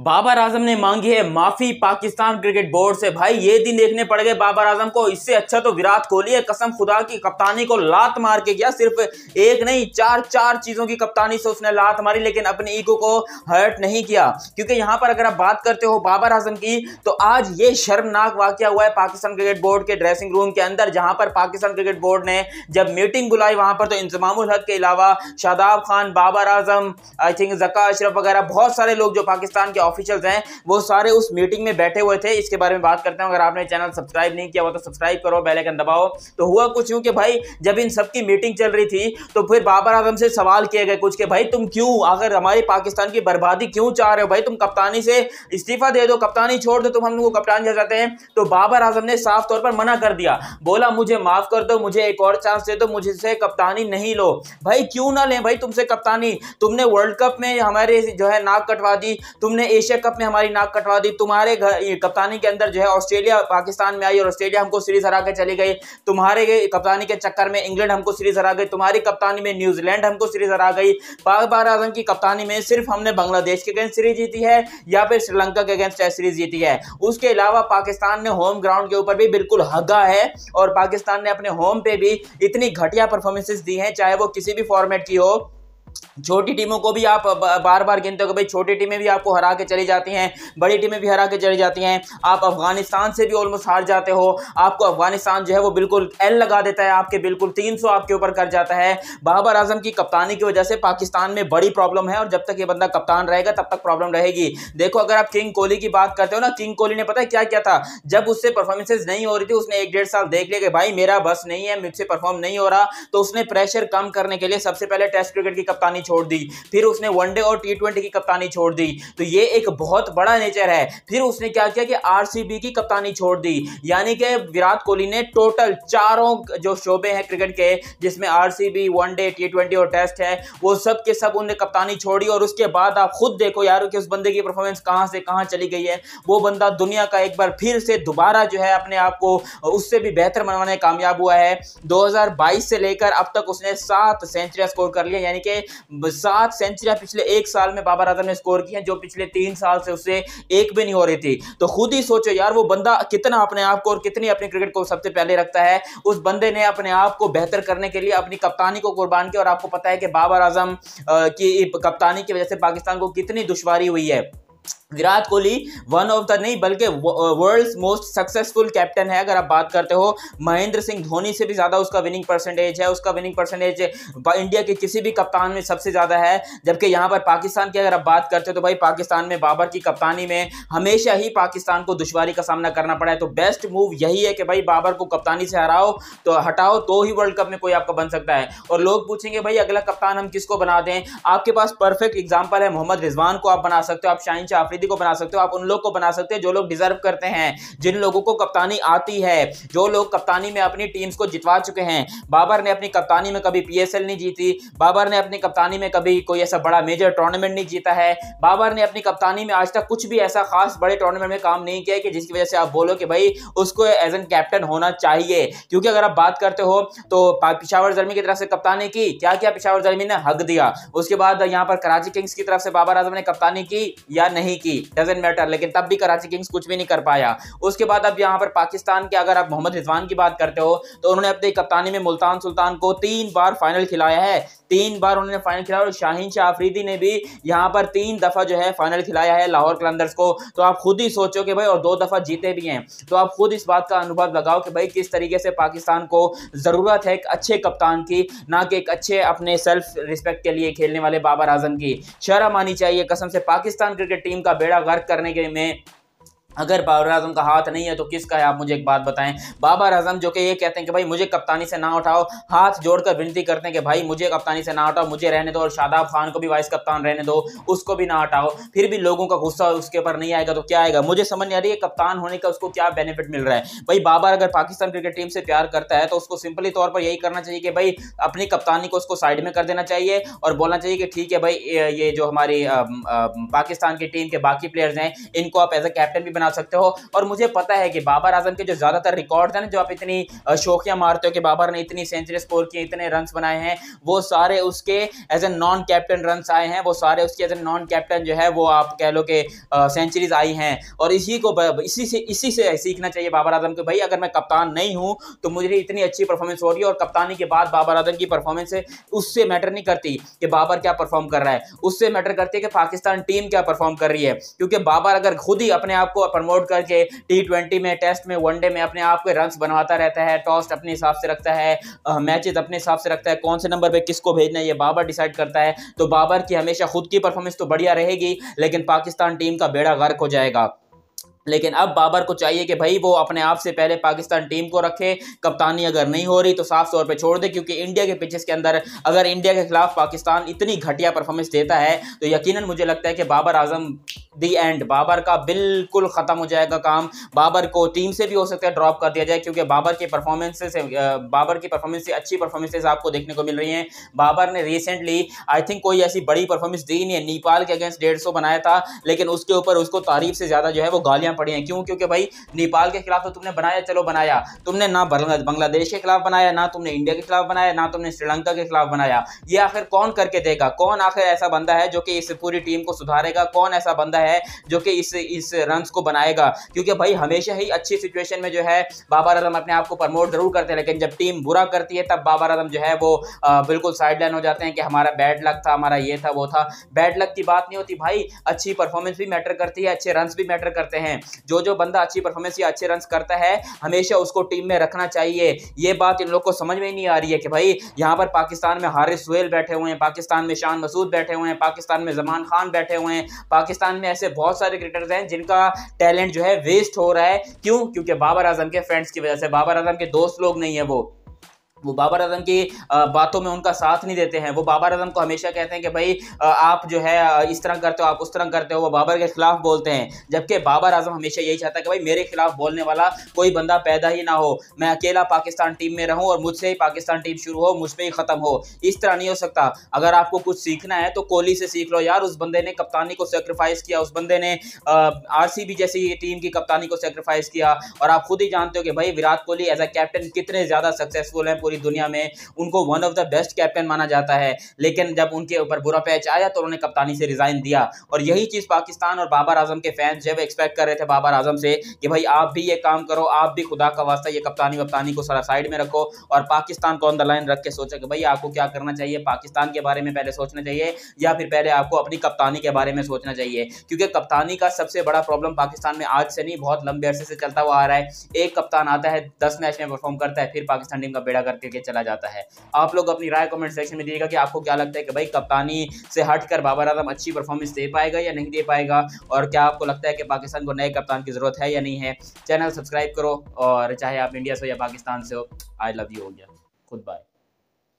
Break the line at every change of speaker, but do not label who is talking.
बाबर आजम ने मांगी है माफी पाकिस्तान क्रिकेट बोर्ड से भाई ये दिन देखने पड़ गए बाबर आजम को इससे अच्छा तो विराट कोहली है कसम खुदा की कप्तानी को लात मार के गया सिर्फ एक नहीं चार चार चीजों की कप्तानी से उसने लात मारी लेकिन अपने ईगो को हर्ट नहीं किया क्योंकि यहां पर अगर आप बात करते हो बाबर आजम की तो आज ये शर्मनाक वाक्य हुआ है पाकिस्तान क्रिकेट बोर्ड के ड्रेसिंग रूम के अंदर जहां पर पाकिस्तान क्रिकेट बोर्ड ने जब मीटिंग बुलाई वहां पर तो इंजमाम हक के अलावा शादाब खान बाबर आजम आई थिंक जका अशरफ वगैरह बहुत सारे लोग जो पाकिस्तान के ऑफिशियल्स हैं वो सारे उस मीटिंग में बैठे हुए थे इसके बारे में बात करते हैं अगर आपने चैनल सब्सक्राइब नहीं किया हुआ तो सब्सक्राइब करो बेलाइकन दबाओ तो हुआ कुछ यूँ कि भाई जब इन सबकी मीटिंग चल रही थी तो फिर बाबर आजम से सवाल किए गए कुछ के भाई तुम क्यों अगर हमारे पाकिस्तान की बर्बादी क्यों चाह रहे हो भाई तुम कप्तानी से इस्तीफा दे दो कप्तानी छोड़ दो तुम हम लोग कप्तान जा जाते हैं तो बाबर आजम ने साफ तौर पर मना कर दिया बोला मुझे माफ़ कर दो मुझे एक और चांस दे दो मुझसे कप्तानी नहीं लो भाई क्यों ना लें भाई तुमसे कप्तानी तुमने वर्ल्ड कप में हमारे जो है नाक कटवा दी तुमने एशिया कप में हमारी नाक कटवा दी तुम्हारे कप्तानी के अंदर जो है ऑस्ट्रेलिया पाकिस्तान में आई और ऑस्ट्रेलिया हमको सीरीज हरा के चली गई तुम्हारे कप्तानी के चक्कर में इंग्लैंड हमको सीरीज हरा गई तुम्हारी कप्तानी में न्यूजीलैंड हमको सीरीज हरा गई पाक बार आजम की कप्तानी में सिर्फ हमने बांग्लादेश के अगेंस्ट सीरीज जीती है या फिर श्रीलंका के अगेंस्ट टेस्ट सीरीज जीती है उसके अलावा पाकिस्तान ने होम ग्राउंड के ऊपर भी बिल्कुल हगा है और पाकिस्तान ने अपने होम पे भी इतनी घटिया परफॉर्मेंसेस दी हैं चाहे वो किसी भी फॉर्मेट की हो छोटी टीमों को भी आप बार बार गिनते हो भाई छोटी टीमें भी आपको हरा के चली जाती हैं बड़ी टीमें भी हरा के चली जाती हैं आप अफगानिस्तान से भी ऑलमोस्ट हार जाते हो आपको अफगानिस्तान जो है वो बिल्कुल एल लगा देता है आपके बिल्कुल तीन सौ आपके ऊपर कर जाता है बाबर आजम की कप्तानी की वजह से पाकिस्तान में बड़ी प्रॉब्लम है और जब तक ये बंदा कप्तान रहेगा तब तक प्रॉब्लम रहेगी देखो अगर आप किंग कोहली की बात करते हो ना किंग कोहली ने पता है क्या क्या था जब उससे परफॉर्मेंसेज नहीं हो रही थी उसने एक डेढ़ साल देख लिया कि भाई मेरा बस नहीं है मुझसे परफॉर्म नहीं हो रहा तो उसने प्रेशर कम करने के लिए सबसे पहले टेस्ट क्रिकेट की कप्तान कप्तानी छोड़ दी फिर उसने वनडे और टी की कप्तानी छोड़ दी तो ये एक बहुत बड़ा नेचर है फिर उसने क्या किया कि आर की कप्तानी छोड़ दी यानी कि विराट कोहली ने टोटल चारों जो शोबे हैं क्रिकेट के जिसमें R C B one day T twenty और टेस्ट है वो सब के सब उन्हें कप्तानी छोड़ी और उसके बाद आप खुद देखो यार कि उस बंदे की परफॉर्मेंस कहाँ से कहाँ चली गई है वो बंदा दुनिया का एक बार फिर से दोबारा जो है अपने आप को उससे भी बेहतर बनवाने कामयाब हुआ है 2022 से लेकर अब तक उसने सात सेंचुरिया स्कोर कर लिया यानी कि सात सेंचुरियां पिछले एक साल में बाबर आजम ने स्कोर की हैं जो पिछले तीन साल से उससे एक भी नहीं हो रही थी तो खुद ही सोचो यार वो बंदा कितना अपने आप को और कितनी अपनी क्रिकेट को सबसे पहले रखता है उस बंदे ने अपने आप को बेहतर करने के लिए अपनी कप्तानी को कुर्बान किया और आपको पता है कि बाबर आजम की कप्तानी की वजह से पाकिस्तान को कितनी दुश्वारी हुई है Virat Kohli one of the नहीं बल्कि वर्ल्ड मोस्ट सक्सेसफुल कैप्टन है अगर आप बात करते हो महेंद्र सिंह धोनी से भी ज़्यादा उसका विनिंग परसेंटेज है उसका विनिंग परसेंटेज इंडिया के किसी भी कप्तान में सबसे ज़्यादा है जबकि यहाँ पर पाकिस्तान की अगर आप बात करते हो तो भाई पाकिस्तान में बाबर की कप्तानी में हमेशा ही पाकिस्तान को दुशारी का सामना करना पड़ा है तो बेस्ट मूव यही है कि भाई बाबर को कप्तानी से हराओ तो हटाओ तो ही वर्ल्ड कप में कोई आपका बन सकता है और लोग पूछेंगे भाई अगला कप्तान हम किसको बना दें आपके पास परफेक्ट एग्जाम्पल है मोहम्मद रिजवान को आप बना सकते हो आप शाहिन शाह व्यक्ति को बना सकते हो आप उन लोग को बना सकते हो जो लोग डिजर्व करते हैं जिन लोगों को कप्तानी आती है जो लोग कप्तानी में अपनी टीम्स को जितवा चुके हैं बाबर ने अपनी कप्तानी में कभी पीएसएल नहीं जीती बाबर ने अपनी कप्तानी में कभी कोई ऐसा बड़ा मेजर टूर्नामेंट नहीं जीता है बाबर ने अपनी कप्तानी में आज तक कुछ भी ऐसा खास बड़े टूर्नामेंट में काम नहीं किया कि जिसकी वजह से आप बोलो कि भाई उसको एज एन कैप्टन होना चाहिए क्योंकि अगर आप बात करते हो तो पिशावर जर्मी की तरफ से कप्तानी की क्या क्या पिशावर जर्मी ने हक दिया उसके बाद यहाँ पर कराची किंग्स की तरफ से बाबर आजम ने कप्तानी की या नहीं की की डजेंट मैटर लेकिन तब भी कराची किंग्स कुछ भी नहीं कर पाया उसके बाद अब यहाँ पर पाकिस्तान के अगर आप मोहम्मद रिजवान की बात करते हो तो उन्होंने अपनी कप्तानी में मुल्तान सुल्तान को तीन बार फाइनल खिलाया है तीन बार उन्होंने फाइनल खिलाया और शाहीन शाह आफरीदी ने भी यहाँ पर तीन दफ़ा जो है फाइनल खिलाया है लाहौर कलंदर्स को तो आप खुद ही सोचो कि भाई और दो दफ़ा जीते भी हैं तो आप खुद इस बात का अनुभव लगाओ कि भाई किस तरीके से पाकिस्तान को ज़रूरत है एक अच्छे कप्तान की ना कि एक अच्छे अपने सेल्फ रिस्पेक्ट के लिए खेलने वाले बाबर आजम की शर्म आनी चाहिए कसम से पाकिस्तान क्रिकेट टीम का बेड़ा गर्क करने के में अगर बाबर आजम का हाथ नहीं है तो किसका है आप मुझे एक बात बताएं बाबर आजम जो कि ये कहते हैं कि भाई मुझे कप्तानी से ना उठाओ हाथ जोड़कर विनती करते हैं कि भाई मुझे कप्तानी से ना उठाओ मुझे रहने दो और शादाब खान को भी वाइस कप्तान रहने दो उसको भी ना उठाओ फिर भी लोगों का गुस्सा उसके ऊपर नहीं आएगा तो क्या आएगा मुझे समझ नहीं आ रही है कप्तान होने का उसको क्या बेनिफिट मिल रहा है भाई बाबर अगर पाकिस्तान क्रिकेट टीम से प्यार करता है तो उसको सिंपली तौर पर यही करना चाहिए कि भाई अपनी कप्तानी को उसको साइड में कर देना चाहिए और बोलना चाहिए कि ठीक है भाई ये जो हमारी पाकिस्तान की टीम के बाकी प्लेयर्स हैं इनको आप एज ए कैप्टन भी बना सकते हो और मुझे पता है कि बाबर आजम के जो ज़्यादातर रिकॉर्ड है ना जो आप इतनी शोखियाँ मारते हो कि बाबर ने इतनी सेंचुरी स्कोर की इतने रन बनाए हैं वो सारे उसके as a non captain run आए हैं वो सारे उसके एज ए नॉन कैप्टन जो है वो आप कह लो कि सेंचुरीज आई हैं और इसी को इसी से इसी से सीखना चाहिए बाबर आजम को भाई अगर मैं कप्तान नहीं हूँ तो मुझे इतनी अच्छी परफॉर्मेंस हो रही है और कप्तानी के बाद बाबर आजम की परफॉर्मेंस उससे मैटर नहीं करती कि बाबर क्या परफॉर्म कर रहा है उससे मैटर करती है कि पाकिस्तान टीम क्या परफॉर्म कर रही है क्योंकि बाबर अगर खुद ही अपने आप को प्रमोट करके टी में टेस्ट में वनडे में अपने आप के रन बनवाता रहता है टॉस्ट अपने हिसाब से रखता है मैचेस अपने हिसाब से रखता है कौन से नंबर पर किसको भेजना है ये बाबर डिसाइड करता है तो बाबर की हमेशा खुद की परफॉर्मेंस तो बढ़िया रहेगी लेकिन पाकिस्तान टीम का बेड़ा गर्क हो जाएगा लेकिन अब बाबर को चाहिए कि भाई वो अपने आप से पहले पाकिस्तान टीम को रखे कप्तानी अगर नहीं हो रही तो साफ तौर पे छोड़ दे क्योंकि इंडिया के पिचेस के अंदर अगर इंडिया के खिलाफ पाकिस्तान इतनी घटिया परफॉर्मेंस देता है तो यकीनन मुझे लगता है कि बाबर आजम दी एंड बाबर का बिल्कुल ख़त्म हो जाएगा काम बाबर को टीम से भी हो सकता है ड्रॉप कर दिया जाए क्योंकि बाबर की परफॉर्मेंसेस बाबर की परफॉर्मेंस से अच्छी परफॉर्मेंसेज आपको देखने को मिल रही हैं बाबर ने रिसेंटली आई थिंक कोई ऐसी बड़ी परफॉर्मेंस दी नहीं है नेपाल के अगेंस्ट डेढ़ बनाया था लेकिन उसके ऊपर उसको तारीफ से ज़्यादा जो है वो गालियाँ खिलाफ पड़ी हैं क्यों क्योंकि भाई नेपाल के खिलाफ तो तुमने बनाया चलो बनाया तुमने ना बांग्लादेश के खिलाफ बनाया ना तुमने इंडिया के खिलाफ बनाया ना तुमने श्रीलंका के खिलाफ बनाया ये आखिर कौन करके देगा कौन आखिर ऐसा बंदा है जो कि इस पूरी टीम को सुधारेगा कौन ऐसा बंदा है जो कि इस इस रन को बनाएगा क्योंकि भाई हमेशा ही अच्छी सिचुएशन में जो है बाबर आजम अपने आप को प्रमोट जरूर करते हैं लेकिन जब टीम बुरा करती है तब बाबर आजम जो है वो बिल्कुल साइड लाइन हो जाते हैं कि हमारा बैड लक था हमारा ये था वो था बैड लक की बात नहीं होती भाई अच्छी परफॉर्मेंस भी मैटर करती है अच्छे रन भी मैटर करते हैं जो जो बंदा अच्छी परफॉर्मेंस या अच्छे रन करता है हमेशा उसको टीम में रखना चाहिए ये बात इन लोग को समझ में नहीं आ रही है कि भाई यहाँ पर पाकिस्तान में हारिस सुहेल बैठे हुए हैं पाकिस्तान में शान मसूद बैठे हुए हैं पाकिस्तान में जमान खान बैठे हुए हैं पाकिस्तान में ऐसे बहुत सारे क्रिकेटर्स हैं जिनका टैलेंट जो है वेस्ट हो रहा है क्यों क्योंकि बाबर आजम के फ्रेंड्स की वजह से बाबर आजम के दोस्त लोग नहीं है वो वो बाबर आजम की बातों में उनका साथ नहीं देते हैं वो बाबर आजम को हमेशा कहते हैं कि भाई आप जो है इस तरह करते हो आप उस तरह करते हो वो बाबर के ख़िलाफ़ बोलते हैं जबकि बाबर आजम हमेशा यही चाहता है कि भाई मेरे खिलाफ बोलने वाला कोई बंदा पैदा ही ना हो मैं अकेला पाकिस्तान टीम में रहूँ और मुझसे ही पाकिस्तान टीम शुरू हो मुझ पर ही ख़त्म हो इस तरह नहीं हो सकता अगर आपको कुछ सीखना है तो कोहली से सीख लो यार उस बंदे ने कप्तानी को सेक्रीफाइस किया उस बंदे ने आर जैसी टीम की कप्तानी को सेक्रीफाइस किया और आप खुद ही जानते हो कि भाई Virat Kohli as a captain कितने ज़्यादा सक्सेसफुल हैं पूरी दुनिया में उनको one of the best captain माना जाता है लेकिन जब उनके ऊपर बुरा पैच आया तो उन्होंने कप्तानी से रिज़ाइन दिया और यही चीज़ पाकिस्तान और बाबर आजम के फैंस जब एक्सपेक्ट कर रहे थे बाबर आजम से कि भाई आप भी ये काम करो आप भी खुदा का वास्ता ये कप्तानी वप्तानी को सारा साइड में रखो और पाकिस्तान को ऑन द लाइन रख के सोचा कि भाई आपको क्या करना चाहिए पाकिस्तान के बारे में पहले सोचना चाहिए या फिर पहले आपको अपनी कप्तानी के बारे में सोचना चाहिए क्योंकि कप्तानी का सबसे बड़ा प्रॉब्लम पाकिस्तान में आज से नहीं बहुत लंबे अरसे से चलता हुआ आ रहा है एक कप्तान आता है दस मैच में परफॉर्म करता है फिर पाकिस्तान टीम का बेड़ा करता है करके चला जाता है आप लोग अपनी राय कमेंट सेक्शन में दिएगा कि आपको क्या लगता है कि भाई कप्तानी से हटकर बाबर आजम अच्छी परफॉर्मेंस दे पाएगा या नहीं दे पाएगा और क्या आपको लगता है कि पाकिस्तान को नए कप्तान की ज़रूरत है या नहीं है चैनल सब्सक्राइब करो और चाहे आप इंडिया से हो या पाकिस्तान से हो आई लव यू हो गया खुद बाय